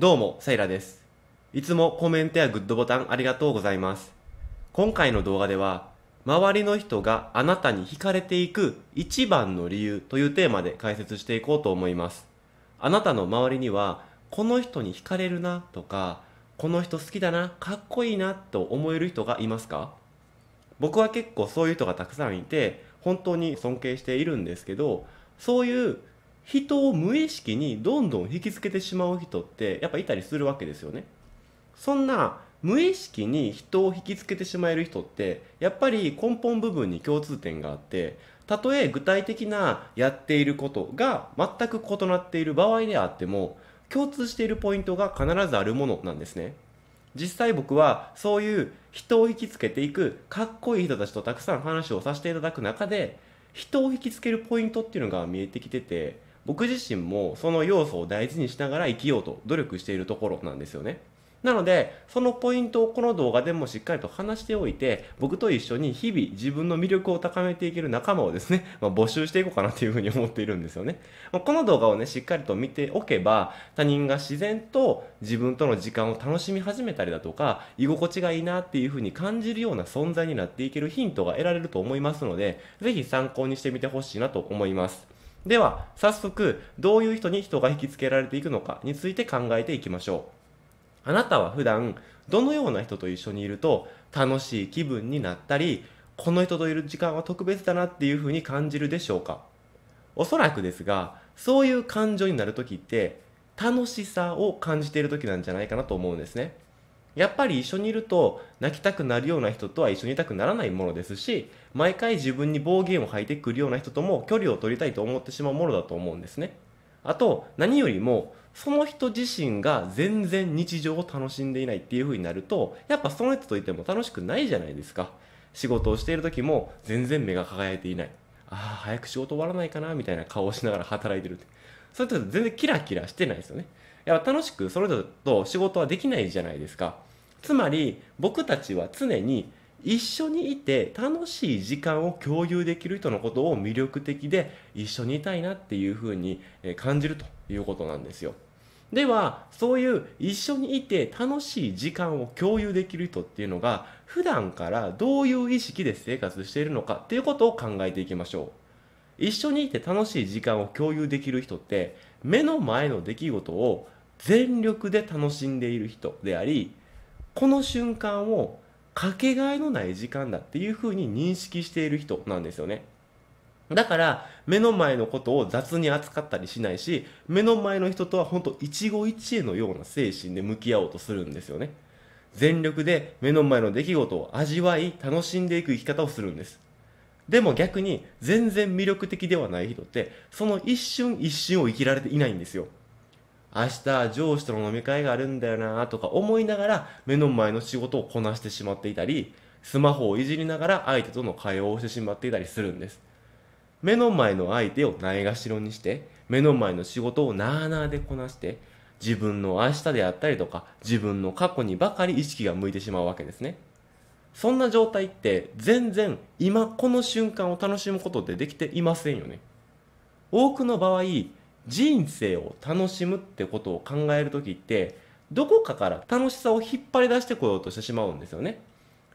どうも、セイラです。いつもコメントやグッドボタンありがとうございます。今回の動画では、周りの人があなたに惹かれていく一番の理由というテーマで解説していこうと思います。あなたの周りには、この人に惹かれるなとか、この人好きだな、かっこいいなと思える人がいますか僕は結構そういう人がたくさんいて、本当に尊敬しているんですけど、そういう人を無意識にどんどん引きつけてしまう人ってやっぱいたりするわけですよね。そんな無意識に人を引きつけてしまえる人ってやっぱり根本部分に共通点があってたとえ具体的なやっていることが全く異なっている場合であっても共通しているポイントが必ずあるものなんですね。実際僕はそういう人を引きつけていくかっこいい人たちとたくさん話をさせていただく中で人を引きつけるポイントっていうのが見えてきてて僕自身もその要素を大事にしながら生きようと努力しているところなんですよね。なので、そのポイントをこの動画でもしっかりと話しておいて、僕と一緒に日々自分の魅力を高めていける仲間をですね、まあ、募集していこうかなというふうに思っているんですよね。まあ、この動画をね、しっかりと見ておけば、他人が自然と自分との時間を楽しみ始めたりだとか、居心地がいいなっていうふうに感じるような存在になっていけるヒントが得られると思いますので、ぜひ参考にしてみてほしいなと思います。では、早速、どういう人に人が引きつけられていくのかについて考えていきましょう。あなたは普段、どのような人と一緒にいると楽しい気分になったり、この人といる時間は特別だなっていうふうに感じるでしょうかおそらくですが、そういう感情になるときって、楽しさを感じている時なんじゃないかなと思うんですね。やっぱり一緒にいると泣きたくなるような人とは一緒にいたくならないものですし毎回自分に暴言を吐いてくるような人とも距離を取りたいと思ってしまうものだと思うんですねあと何よりもその人自身が全然日常を楽しんでいないっていう風になるとやっぱその人といても楽しくないじゃないですか仕事をしている時も全然目が輝いていないああ早く仕事終わらないかなみたいな顔をしながら働いてるってそれと全然キラキラしてないですよねやっぱ楽しくその人と仕事はできないじゃないですかつまり僕たちは常に一緒にいて楽しい時間を共有できる人のことを魅力的で一緒にいたいなっていうふうに感じるということなんですよ。ではそういう一緒にいて楽しい時間を共有できる人っていうのが普段からどういう意識で生活しているのかっていうことを考えていきましょう一緒にいて楽しい時間を共有できる人って目の前の出来事を全力で楽しんでいる人でありこの瞬間をかけがえのない時間だっていうふうに認識している人なんですよね。だから、目の前のことを雑に扱ったりしないし、目の前の人とは本当一期一会のような精神で向き合おうとするんですよね。全力で目の前の出来事を味わい、楽しんでいく生き方をするんです。でも逆に、全然魅力的ではない人って、その一瞬一瞬を生きられていないんですよ。明日上司との飲み会があるんだよなとか思いながら目の前の仕事をこなしてしまっていたりスマホをいじりながら相手との会話をしてしまっていたりするんです目の前の相手をないがしろにして目の前の仕事をなあなあでこなして自分の明日であったりとか自分の過去にばかり意識が向いてしまうわけですねそんな状態って全然今この瞬間を楽しむことってできていませんよね多くの場合人生を楽しむってことを考える時ってどこかから楽しさを引っ張り出してこようとしてしまうんですよね。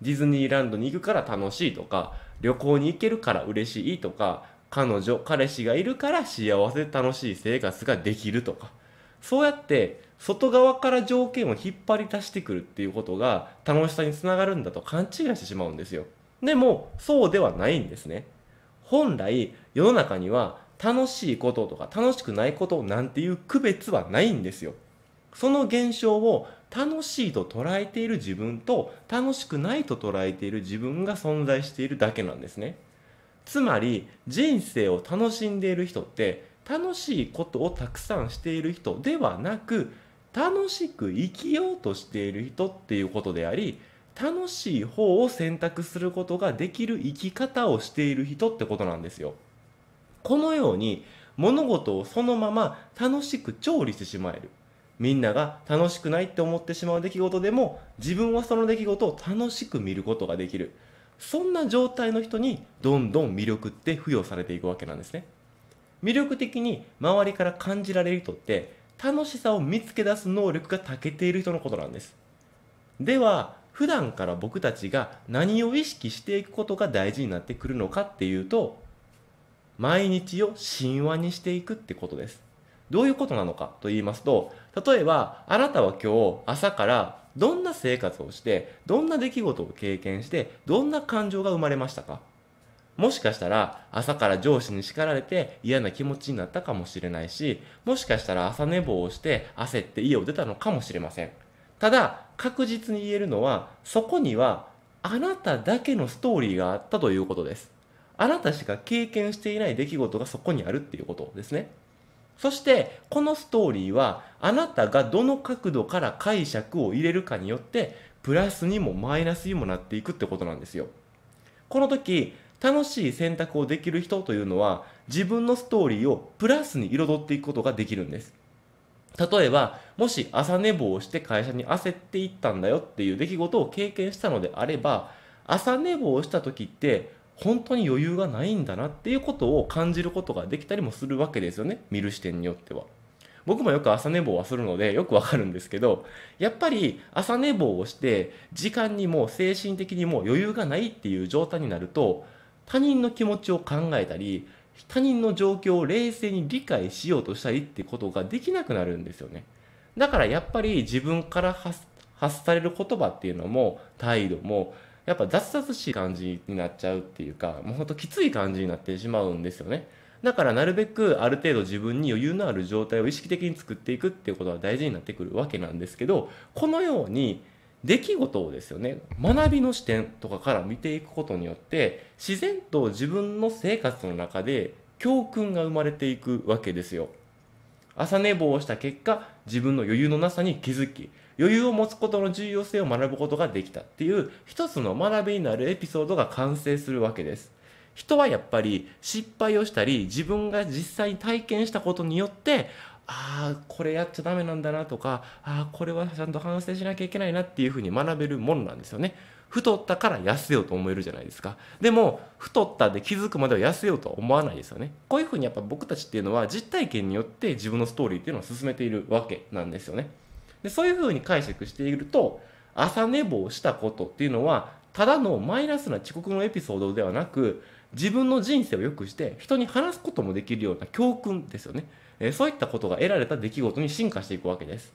ディズニーランドに行くから楽しいとか旅行に行けるから嬉しいとか彼女彼氏がいるから幸せ楽しい生活ができるとかそうやって外側から条件を引っ張り出してくるっていうことが楽しさにつながるんだと勘違いしてしまうんですよ。でもそうではないんですね。本来世の中には楽しいこととか楽しくないことなんていう区別はないんですよ。その現象を楽しいと捉えている自分と楽しくないと捉えている自分が存在しているだけなんですね。つまり人生を楽しんでいる人って楽しいことをたくさんしている人ではなく楽しく生きようとしている人っていうことであり楽しい方を選択することができる生き方をしている人ってことなんですよ。このように物事をそのまま楽しく調理してしまえるみんなが楽しくないって思ってしまう出来事でも自分はその出来事を楽しく見ることができるそんな状態の人にどんどん魅力って付与されていくわけなんですね魅力的に周りから感じられる人って楽しさを見つけ出す能力が長けている人のことなんですでは普段から僕たちが何を意識していくことが大事になってくるのかっていうと毎日を神話にしていくってことです。どういうことなのかと言いますと、例えば、あなたは今日朝からどんな生活をして、どんな出来事を経験して、どんな感情が生まれましたかもしかしたら朝から上司に叱られて嫌な気持ちになったかもしれないし、もしかしたら朝寝坊をして焦って家を出たのかもしれません。ただ、確実に言えるのは、そこにはあなただけのストーリーがあったということです。あなたしか経験していない出来事がそこにあるっていうことですね。そしてこのストーリーはあなたがどの角度から解釈を入れるかによってプラスにもマイナスにもなっていくってことなんですよ。この時楽しい選択をできる人というのは自分のストーリーをプラスに彩っていくことができるんです。例えばもし朝寝坊をして会社に焦っていったんだよっていう出来事を経験したのであれば朝寝坊をした時って本当に余裕がないんだなっていうことを感じることができたりもするわけですよね見る視点によっては。僕もよく朝寝坊はするのでよくわかるんですけどやっぱり朝寝坊をして時間にも精神的にも余裕がないっていう状態になると他人の気持ちを考えたり他人の状況を冷静に理解しようとしたりってことができなくなるんですよねだからやっぱり自分から発される言葉っていうのも態度もやっぱ雑々しい感じになっちゃうっていうかもうほんときつい感じになってしまうんですよねだからなるべくある程度自分に余裕のある状態を意識的に作っていくっていうことが大事になってくるわけなんですけどこのように出来事をですよね学びの視点とかから見ていくことによって自然と自分の生活の中で教訓が生まれていくわけですよ。朝寝坊をした結果自分の余裕のなさに気づき余裕を持つことの重要性を学ぶことができたっていう一つの学びになるエピソードが完成するわけです人はやっぱり失敗をしたり自分が実際に体験したことによってああこれやっちゃダメなんだなとかああこれはちゃんと反省しなきゃいけないなっていうふうに学べるものなんですよね太ったから痩せようと思えるじゃないですかでも太ったで気づくまでは痩せようとは思わないですよねこういうふうにやっぱ僕たちっていうのは実体験によって自分のストーリーっていうのを進めているわけなんですよねでそういうふうに解釈していると朝寝坊したことっていうのはただのマイナスな遅刻のエピソードではなく自分の人生を良くして人に話すこともできるような教訓ですよね、えそういったことが得られた出来事に進化していくわけです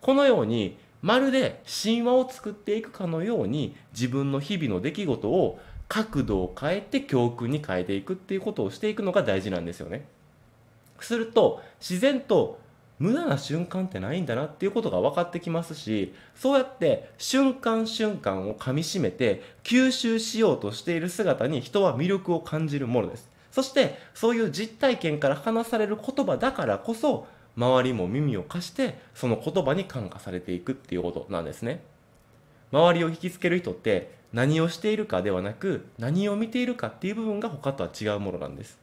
このようにまるで神話を作っていくかのように自分の日々の出来事を角度を変えて教訓に変えていくっていうことをしていくのが大事なんですよね。すると自然と無駄な瞬間ってないんだなっていうことが分かってきますしそうやって瞬間瞬間をかみしめて吸収しようとしている姿に人は魅力を感じるものですそしてそういう実体験から話される言葉だからこそ周りも耳を貸してその言葉に感化されていくっていうことなんですね周りを引きつける人って何をしているかではなく何を見ているかっていう部分が他とは違うものなんです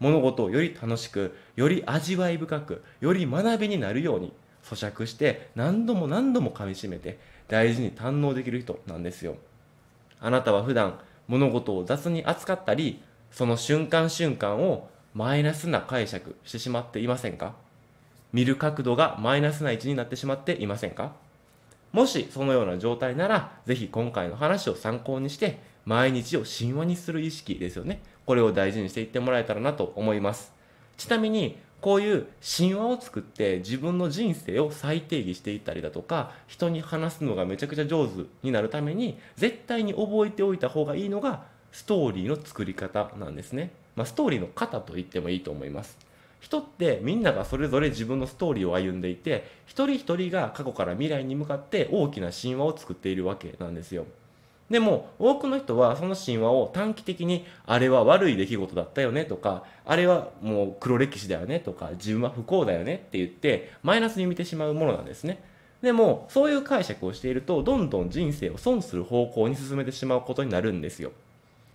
物事をより楽しくより味わい深くより学びになるように咀嚼して何度も何度も噛みしめて大事に堪能できる人なんですよあなたは普段物事を雑に扱ったりその瞬間瞬間をマイナスな解釈してしまっていませんか見る角度がマイナスな位置になってしまっていませんかもしそのような状態なら、ぜひ今回の話を参考にして、毎日を神話にする意識ですよね。これを大事にしていってもらえたらなと思います。ちなみに、こういう神話を作って自分の人生を再定義していったりだとか、人に話すのがめちゃくちゃ上手になるために、絶対に覚えておいた方がいいのが、ストーリーの作り方なんですね。まあ、ストーリーの型と言ってもいいと思います。人ってみんながそれぞれ自分のストーリーを歩んでいて一人一人が過去から未来に向かって大きな神話を作っているわけなんですよでも多くの人はその神話を短期的にあれは悪い出来事だったよねとかあれはもう黒歴史だよねとか自分は不幸だよねって言ってマイナスに見てしまうものなんですねでもそういう解釈をしているとどんどん人生を損する方向に進めてしまうことになるんですよ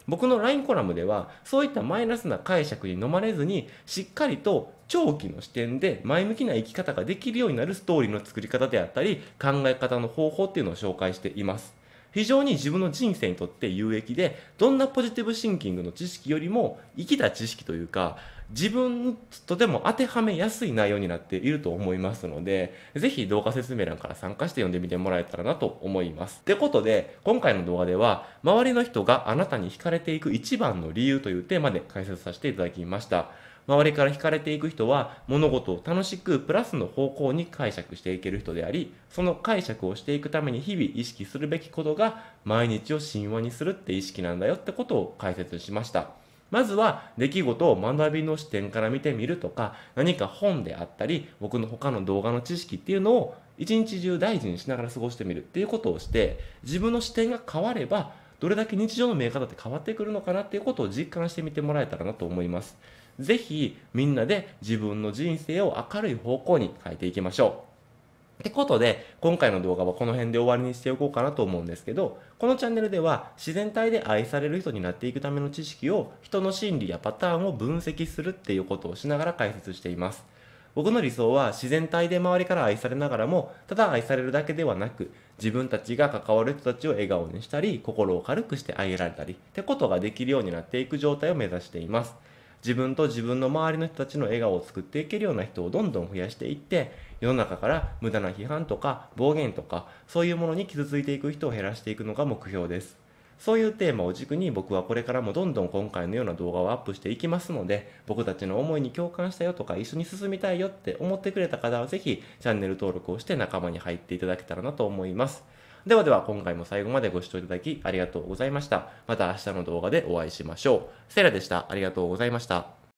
僕の LINE コラムではそういったマイナスな解釈に飲まれずにしっかりと長期の視点で前向きな生き方ができるようになるストーリーの作り方であったり考え方の方法っていうのを紹介しています。非常に自分の人生にとって有益でどんなポジティブシンキングの知識よりも生きた知識というか自分とでも当てはめやすい内容になっていると思いますので、ぜひ動画説明欄から参加して読んでみてもらえたらなと思います。ってことで、今回の動画では、周りの人があなたに惹かれていく一番の理由というテーマで解説させていただきました。周りから惹かれていく人は物事を楽しくプラスの方向に解釈していける人でありその解釈をしていくために日々意識するべきことが毎日を神話にするって意識なんだよってことを解説しました。まずは出来事を学びの視点から見てみるとか何か本であったり僕の他の動画の知識っていうのを一日中大事にしながら過ごしてみるっていうことをして自分の視点が変わればどれだけ日常の見え方って変わってくるのかなっていうことを実感してみてもらえたらなと思います。ぜひみんなで自分の人生を明るい方向に変えていきましょう。ってことで、今回の動画はこの辺で終わりにしておこうかなと思うんですけど、このチャンネルでは自然体で愛される人になっていくための知識を人の心理やパターンを分析するっていうことをしながら解説しています。僕の理想は自然体で周りから愛されながらも、ただ愛されるだけではなく、自分たちが関わる人たちを笑顔にしたり、心を軽くしてあげられたり、ってことができるようになっていく状態を目指しています。自分と自分の周りの人たちの笑顔を作っていけるような人をどんどん増やしていって世の中から無駄な批判とか暴言とかそういうものに傷ついていく人を減らしていくのが目標ですそういうテーマを軸に僕はこれからもどんどん今回のような動画をアップしていきますので僕たちの思いに共感したよとか一緒に進みたいよって思ってくれた方はぜひチャンネル登録をして仲間に入っていただけたらなと思いますではでは今回も最後までご視聴いただきありがとうございました。また明日の動画でお会いしましょう。セラでした。ありがとうございました。